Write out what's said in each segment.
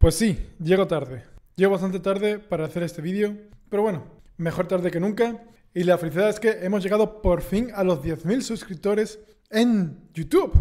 Pues sí, llego tarde. Llego bastante tarde para hacer este vídeo, pero bueno, mejor tarde que nunca. Y la felicidad es que hemos llegado por fin a los 10.000 suscriptores en YouTube.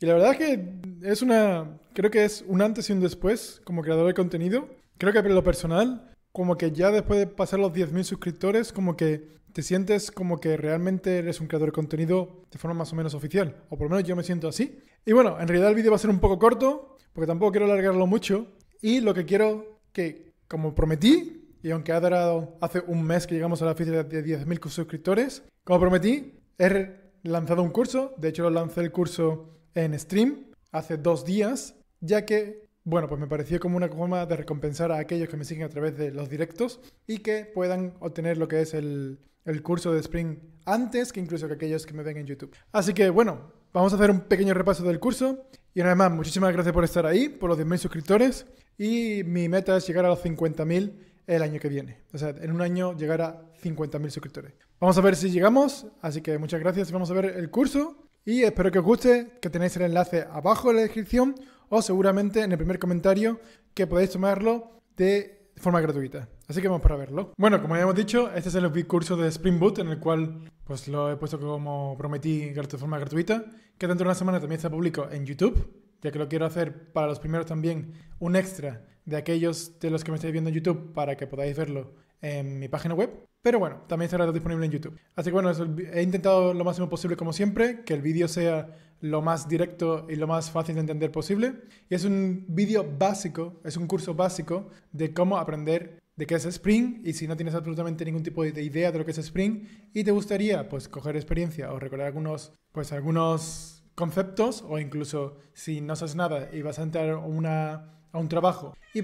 Y la verdad es que es una, creo que es un antes y un después como creador de contenido. Creo que por lo personal como que ya después de pasar los 10.000 suscriptores, como que te sientes como que realmente eres un creador de contenido de forma más o menos oficial. O por lo menos yo me siento así. Y bueno, en realidad el vídeo va a ser un poco corto, porque tampoco quiero alargarlo mucho. Y lo que quiero que, como prometí, y aunque ha durado hace un mes que llegamos a la fiesta de 10.000 suscriptores, como prometí, he lanzado un curso. De hecho, lo lancé el curso en stream hace dos días, ya que bueno, pues me pareció como una forma de recompensar a aquellos que me siguen a través de los directos y que puedan obtener lo que es el, curso de Spring antes que incluso que aquellos que me ven en YouTube. Así que bueno, vamos a hacer un pequeño repaso del curso. Y además, más, muchísimas gracias por estar ahí, por los 10.000 suscriptores. Y mi meta es llegar a los 50.000 el año que viene. O sea, en un año llegar a 50.000 suscriptores. Vamos a ver si llegamos. Así que muchas gracias. Vamos a ver el curso. Y espero que os guste, que tenéis el enlace abajo en la descripción o seguramente en el primer comentario que podéis tomarlo de forma gratuita. Así que vamos para verlo. Bueno, como ya hemos dicho, este es el curso de Spring Boot en el cual pues lo he puesto como prometí de forma gratuita, que dentro de una semana también se público en YouTube, ya que lo quiero hacer para los primeros también un extra de aquellos de los que me estáis viendo en YouTube para que podáis verlo en mi página web. Pero bueno, también estará disponible en YouTube. Así que bueno, he intentado lo máximo posible como siempre, que el vídeo sea lo más directo y lo más fácil de entender posible. Y es un vídeo básico, es un curso básico de cómo aprender de qué es Spring y si no tienes absolutamente ningún tipo de idea de lo que es Spring y te gustaría pues coger experiencia o recordar algunos pues algunos conceptos o incluso si no sabes nada y vas a entrar a, una, a un trabajo. Y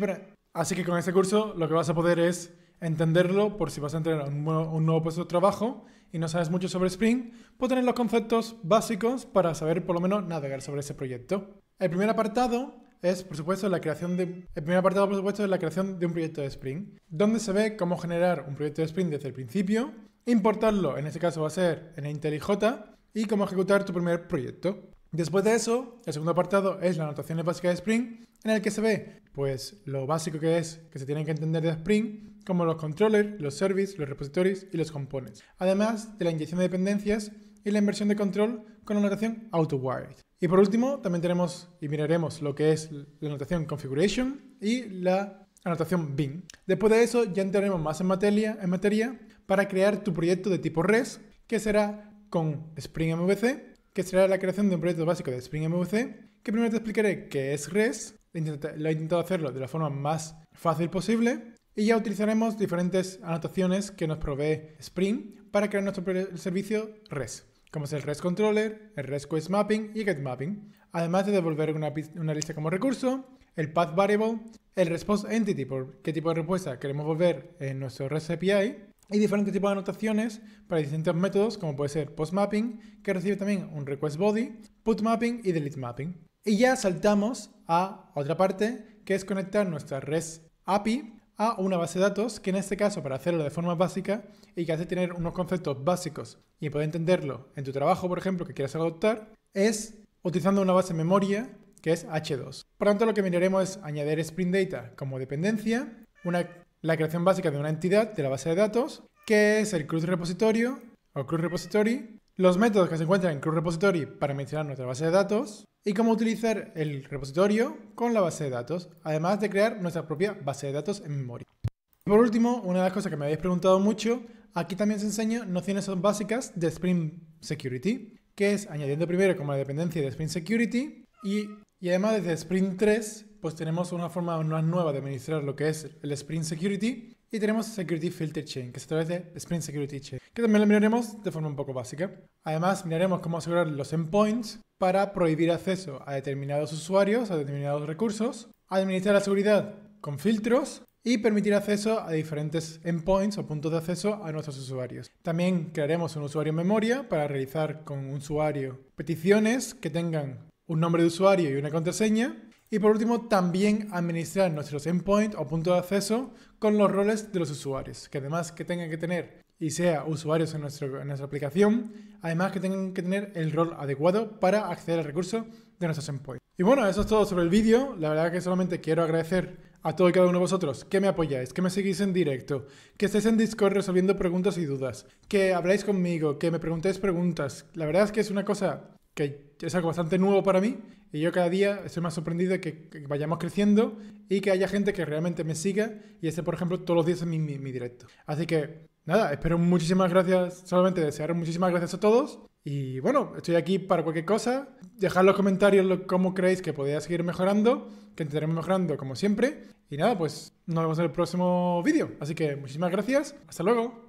así que con este curso lo que vas a poder es entenderlo por si vas a entrar a un nuevo, puesto de trabajo y no sabes mucho sobre Spring, pues tener los conceptos básicos para saber por lo menos navegar sobre ese proyecto. El primer apartado es, por supuesto, la creación de... El primer apartado, por supuesto, es la creación de un proyecto de Spring, donde se ve cómo generar un proyecto de Spring desde el principio, importarlo, en este caso va a ser en IntelliJ, y cómo ejecutar tu primer proyecto. Después de eso, el segundo apartado es la anotación básica de Spring, en el que se ve pues lo básico que es que se tienen que entender de Spring, como los controllers, los services, los repositories y los components. Además de la inyección de dependencias y la inversión de control con la anotación auto-wired. Y por último, también tenemos y miraremos lo que es la anotación configuration y la anotación bin. Después de eso, ya entraremos más en materia, en materia para crear tu proyecto de tipo res, que será con Spring MVC que será la creación de un proyecto básico de Spring MVC, que primero te explicaré qué es REST, lo he intentado hacerlo de la forma más fácil posible, y ya utilizaremos diferentes anotaciones que nos provee Spring para crear nuestro servicio REST, como es el REST Controller, el REST Quest Mapping y Get Mapping, además de devolver una, lista como recurso, el Path Variable, el Response Entity, por qué tipo de respuesta queremos volver en nuestro REST API, y diferentes tipos de anotaciones para distintos métodos, como puede ser post mapping que recibe también un request body, put mapping y delete mapping. Y ya saltamos a otra parte, que es conectar nuestra REST API a una base de datos, que en este caso para hacerlo de forma básica y que hace tener unos conceptos básicos y poder entenderlo en tu trabajo, por ejemplo, que quieras adoptar, es utilizando una base de memoria que es H2. Por tanto, lo que miraremos es añadir Spring Data como dependencia, una la creación básica de una entidad de la base de datos, que es el CRUD repositorio o CRUD repository, los métodos que se encuentran en CRUD repository para mencionar nuestra base de datos y cómo utilizar el repositorio con la base de datos, además de crear nuestra propia base de datos en memoria. por último, una de las cosas que me habéis preguntado mucho, aquí también os enseño nociones básicas de Spring Security, que es añadiendo primero como la dependencia de Spring Security y, y además desde Spring 3 pues tenemos una forma más nueva de administrar lo que es el Sprint Security y tenemos Security Filter Chain, que es a través de Sprint Security Chain, que también lo miraremos de forma un poco básica. Además, miraremos cómo asegurar los endpoints para prohibir acceso a determinados usuarios, a determinados recursos, administrar la seguridad con filtros y permitir acceso a diferentes endpoints o puntos de acceso a nuestros usuarios. También crearemos un usuario en memoria para realizar con un usuario peticiones que tengan un nombre de usuario y una contraseña y por último, también administrar nuestros endpoints o puntos de acceso con los roles de los usuarios, que además que tengan que tener y sea usuarios en, nuestra aplicación, además que tengan que tener el rol adecuado para acceder al recurso de nuestros endpoints. Y bueno, eso es todo sobre el vídeo. La verdad que solamente quiero agradecer a todo y cada uno de vosotros que me apoyáis, que me seguís en directo, que estéis en Discord resolviendo preguntas y dudas, que habláis conmigo, que me preguntéis preguntas. La verdad es que es una cosa que es algo bastante nuevo para mí y yo cada día estoy más sorprendido de que, vayamos creciendo y que haya gente que realmente me siga y este, por ejemplo, todos los días en mi, directo. Así que, nada, espero muchísimas gracias, solamente desear muchísimas gracias a todos y bueno, estoy aquí para cualquier cosa. Dejad los comentarios cómo creéis que podría seguir mejorando, que intentaremos mejorando como siempre. Y nada, pues nos vemos en el próximo vídeo. Así que muchísimas gracias. Hasta luego.